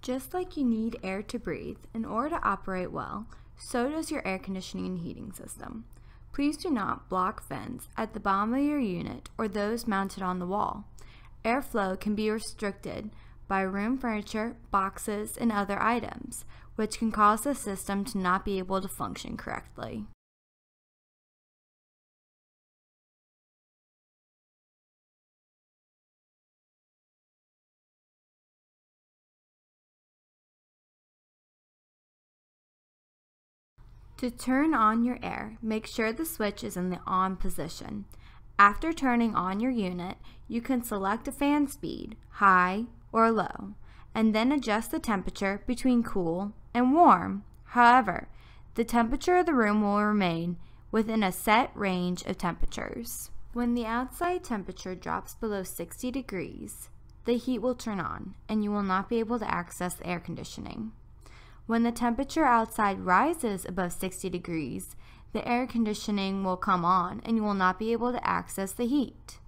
Just like you need air to breathe in order to operate well, so does your air conditioning and heating system. Please do not block vents at the bottom of your unit or those mounted on the wall. Airflow can be restricted by room furniture, boxes, and other items, which can cause the system to not be able to function correctly. To turn on your air, make sure the switch is in the on position. After turning on your unit, you can select a fan speed, high or low, and then adjust the temperature between cool and warm. However, the temperature of the room will remain within a set range of temperatures. When the outside temperature drops below 60 degrees, the heat will turn on and you will not be able to access air conditioning. When the temperature outside rises above 60 degrees, the air conditioning will come on and you will not be able to access the heat.